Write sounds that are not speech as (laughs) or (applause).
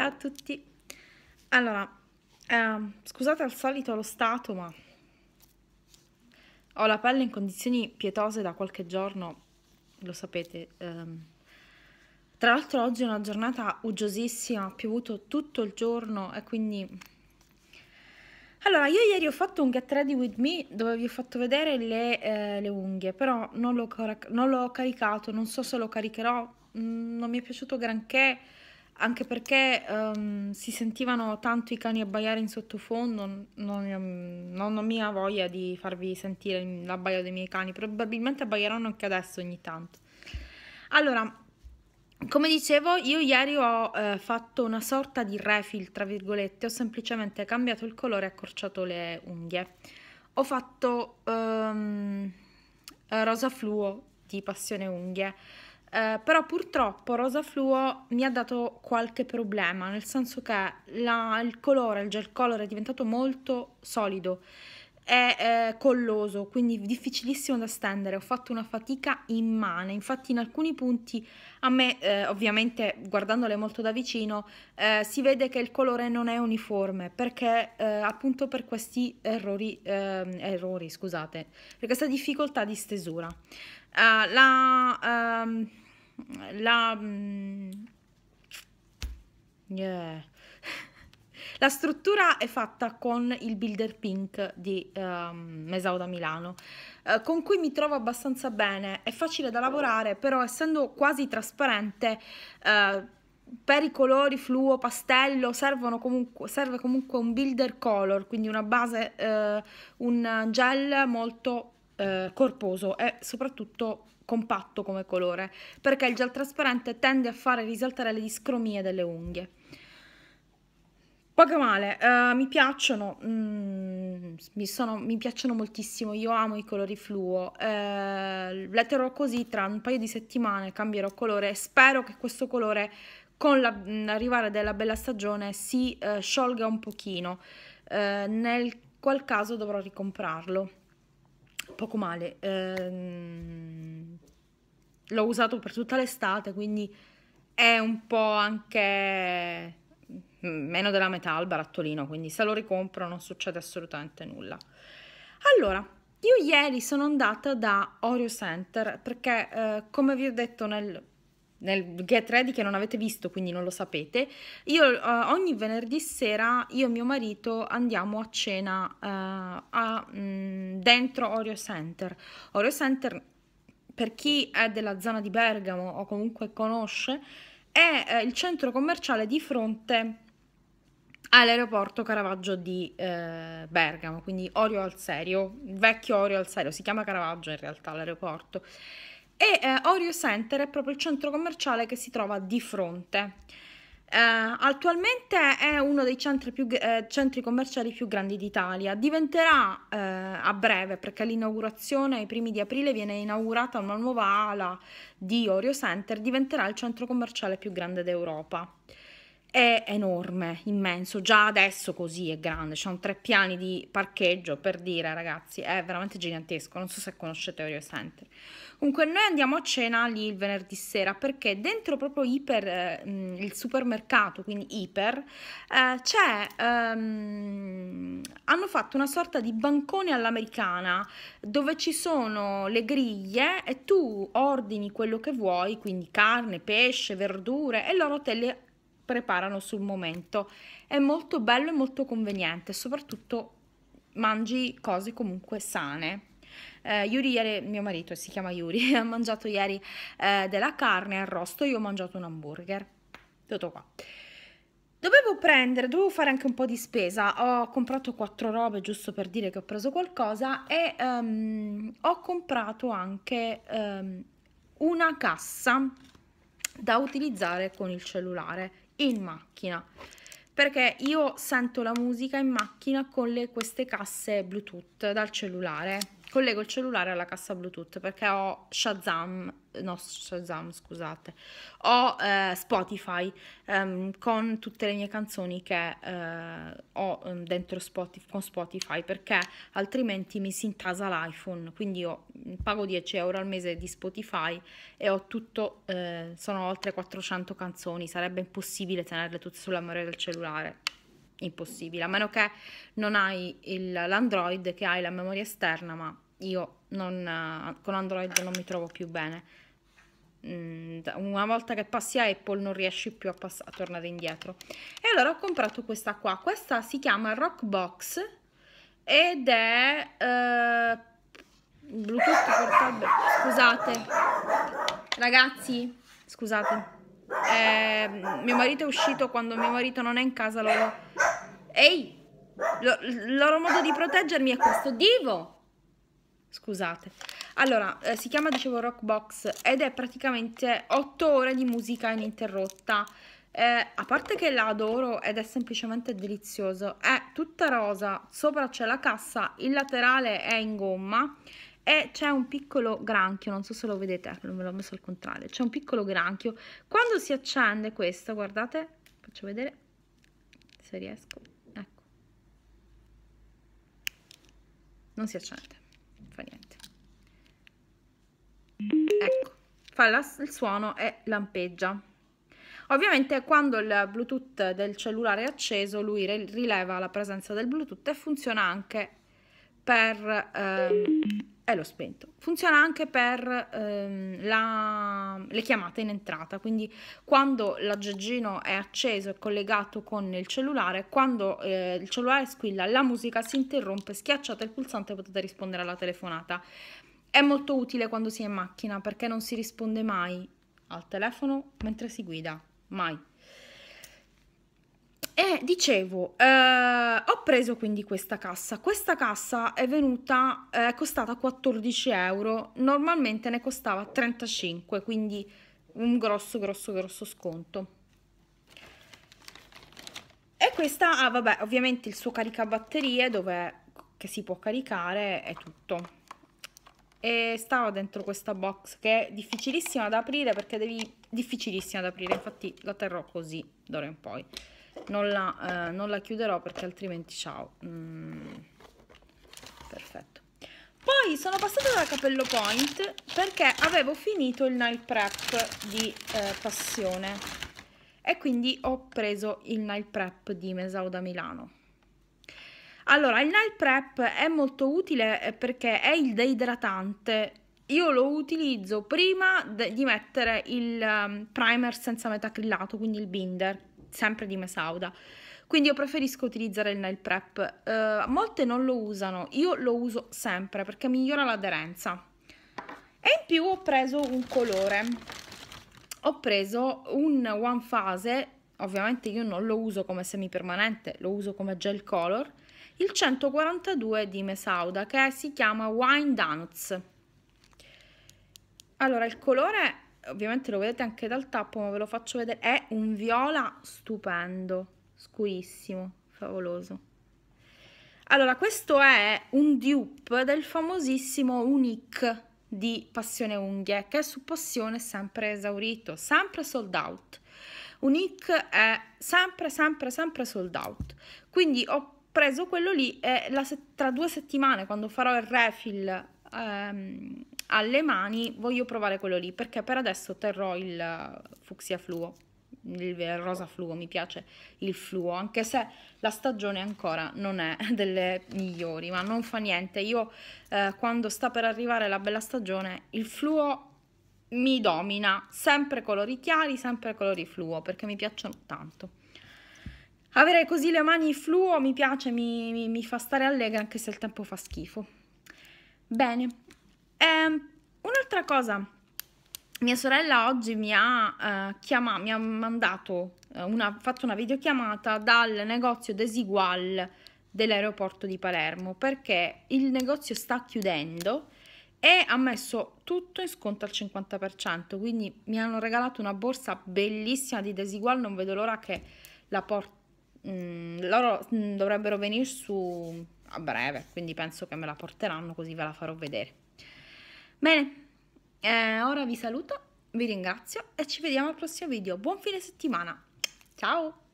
Ciao a tutti. Allora, eh, scusate al solito lo stato, ma ho la pelle in condizioni pietose da qualche giorno, lo sapete. Ehm. Tra l'altro oggi è una giornata uggiosissima, ha piovuto tutto il giorno e quindi... Allora, io ieri ho fatto un Get Ready With Me dove vi ho fatto vedere le, eh, le unghie, però non l'ho, caricato, non so se lo caricherò, mh, mm, non mi è piaciuto granché anche perché um, si sentivano tanto i cani abbaiare in sottofondo, non, non ho mia voglia di farvi sentire l'abbaio dei miei cani, probabilmente abbaieranno anche adesso ogni tanto. Allora, come dicevo, io ieri ho eh, fatto una sorta di refill, tra virgolette, ho semplicemente cambiato il colore e accorciato le unghie. Ho fatto um, rosa fluo di passione unghie. Eh, però purtroppo rosa fluo mi ha dato qualche problema, nel senso che la, il colore, il gel color è diventato molto solido è eh, colloso, quindi difficilissimo da stendere. Ho fatto una fatica immane. Infatti, in alcuni punti a me, eh, ovviamente guardandole molto da vicino, eh, si vede che il colore non è uniforme perché eh, appunto per questi errori, ehm, errori, scusate, per questa difficoltà di stesura. Eh, la, ehm, la, mm, yeah. la struttura è fatta con il Builder Pink di um, Mesao da Milano, eh, con cui mi trovo abbastanza bene. È facile da lavorare, però essendo quasi trasparente, eh, per i colori fluo, pastello, comunque, serve comunque un builder color, quindi una base, eh, un gel molto eh, corposo e soprattutto compatto come colore, perché il gel trasparente tende a fare risaltare le discromie delle unghie. Poco male, eh, mi piacciono, mm, mi, sono, mi, piacciono moltissimo, io amo i colori fluo, eh, le così tra un paio di settimane, cambierò colore e spero che questo colore con l'arrivare la, mm, della bella stagione si eh, sciolga un pochino, eh, nel qual caso dovrò ricomprarlo poco male. Ehm, l'ho usato per tutta l'estate, quindi è un po' anche mm, meno della metà al barattolino, quindi se lo ricompro non succede assolutamente nulla. Allora, io ieri sono andata da Oreo Center perché eh, come vi ho detto nel nel Get Ready che non avete visto, quindi non lo sapete. Io uh, ogni venerdì sera, io e mio marito andiamo a cena uh, a, mh, mm, dentro Oreo Center. Oreo Center, per chi è della zona di Bergamo o comunque conosce, è uh, il centro commerciale di fronte all'aeroporto Caravaggio di eh, Bergamo, quindi Orio al Serio, vecchio Orio al Serio, si chiama Caravaggio in realtà l'aeroporto e eh, Orio Center è proprio il centro commerciale che si trova di fronte. Eh, attualmente è uno dei centri, più, eh, centri, commerciali più grandi d'Italia, diventerà eh, a breve perché all'inaugurazione ai primi di aprile viene inaugurata una nuova ala di Orio Center, diventerà il centro commerciale più grande d'Europa è enorme, immenso, già adesso così è grande, c'è un tre piani di parcheggio per dire ragazzi, è veramente gigantesco, non so se conoscete Orio Center. Comunque noi andiamo a cena lì il venerdì sera perché dentro proprio iper, eh, il supermercato, quindi iper, eh, c'è, ehm, hanno fatto una sorta di bancone all'americana dove ci sono le griglie e tu ordini quello che vuoi, quindi carne, pesce, verdure e loro te le preparano sul momento. È molto bello e molto conveniente, soprattutto mangi cose comunque sane. Eh, Yuri ieri, mio marito si chiama Yuri, (laughs) ha mangiato ieri eh, della carne arrosto, io ho mangiato un hamburger. Tutto qua. Dovevo prendere, dovevo fare anche un po' di spesa, ho comprato quattro robe giusto per dire che ho preso qualcosa e um, ho comprato anche um, una cassa da utilizzare con il cellulare in macchina perché io sento la musica in macchina con le, queste casse Bluetooth dal cellulare collego il cellulare alla cassa Bluetooth perché ho Shazam, no Shazam scusate, ho eh, Spotify ehm, con tutte le mie canzoni che eh, ho ehm, dentro Spotify, con Spotify perché altrimenti mi si intasa l'iPhone, quindi io mm, pago 10 euro al mese di Spotify e ho tutto, eh, sono oltre 400 canzoni, sarebbe impossibile tenerle tutte sulla memoria del cellulare impossibile, a meno che non hai il, l'Android che hai la memoria esterna, ma io non, eh, con Android non mi trovo più bene. Mm, una volta che passi a Apple non riesci più a, pass- a tornare indietro. E allora ho comprato questa qua, questa si chiama Rockbox ed è... Eh, Bluetooth portabile. Scusate, ragazzi, scusate. Eh, mio marito è uscito quando mio marito non è in casa, loro Ehi! il loro modo di proteggermi è questo divo! Scusate. Allora, eh, si chiama, dicevo, Rockbox ed è praticamente 8 ore di musica ininterrotta. Eh, a parte che la adoro ed è semplicemente delizioso. È tutta rosa, sopra c'è la cassa, il laterale è in gomma e c'è un piccolo granchio, non so se lo vedete, non me l'ho messo al contrario, c'è un piccolo granchio. Quando si accende questo, guardate, faccio vedere se riesco. non si accende, fa niente. Ecco, fa la, il suono e lampeggia. Ovviamente quando il Bluetooth del cellulare è acceso, lui rileva la presenza del Bluetooth e funziona anche per... Ehm, è l'ho spento. Funziona anche per ehm, la, le chiamate in entrata, quindi quando l'aggeggino è acceso e collegato con il cellulare, quando eh, il cellulare squilla, la musica si interrompe, schiacciate il pulsante e potete rispondere alla telefonata. È molto utile quando si è in macchina perché non si risponde mai al telefono mentre si guida, mai. E dicevo, eh, ho preso quindi questa cassa. Questa cassa è venuta, eh, è costata 14 euro, normalmente ne costava 35, quindi un grosso, grosso, grosso sconto. E questa ha, ah, vabbè, ovviamente il suo caricabatterie dove che si può caricare è tutto. E stava dentro questa box che è difficilissima da aprire perché devi... difficilissima da aprire, infatti la terrò così d'ora in poi non la, eh, non la chiuderò perché altrimenti ciao mm. perfetto poi sono passata da capello point perché avevo finito il nail prep di eh, passione e quindi ho preso il nail prep di Mesao da Milano allora il nail prep è molto utile eh, perché è il deidratante io lo utilizzo prima di mettere il ehm, primer senza metacrillato quindi il binder sempre di Mesauda. Quindi io preferisco utilizzare il nail prep. Eh, molte non lo usano, io lo uso sempre perché migliora l'aderenza. E in più ho preso un colore. Ho preso un one phase, ovviamente io non lo uso come semipermanente, lo uso come gel color, il 142 di Mesauda che si chiama Wine Donuts. Allora, il colore ovviamente lo vedete anche dal tappo ma ve lo faccio vedere è un viola stupendo scurissimo favoloso allora questo è un dupe del famosissimo Unique di Passione Unghie che è su Passione sempre esaurito sempre sold out Unique è sempre sempre sempre sold out quindi ho preso quello lì e la, tra due settimane quando farò il refill ehm, alle mani voglio provare quello lì perché per adesso terrò il eh, fucsia fluo il rosa fluo mi piace il fluo anche se la stagione ancora non è (laughs) delle migliori ma non fa niente io eh, quando sta per arrivare la bella stagione il fluo mi domina sempre colori chiari sempre colori fluo perché mi piacciono tanto avere così le mani fluo mi piace mi, mi, mi fa stare allegra anche se il tempo fa schifo Bene, ehm, un'altra cosa, mia sorella oggi mi ha, eh, chiamato, mi ha mandato, eh, una, fatto una videochiamata dal negozio Desigual dell'aeroporto di Palermo perché il negozio sta chiudendo e ha messo tutto in sconto al 50%, quindi mi hanno regalato una borsa bellissima di Desigual, non vedo l'ora che la porti, mm, loro mm, dovrebbero venire su a breve, quindi penso che me la porteranno così ve la farò vedere. Bene, eh, ora vi saluto, vi ringrazio e ci vediamo al prossimo video. Buon fine settimana, ciao!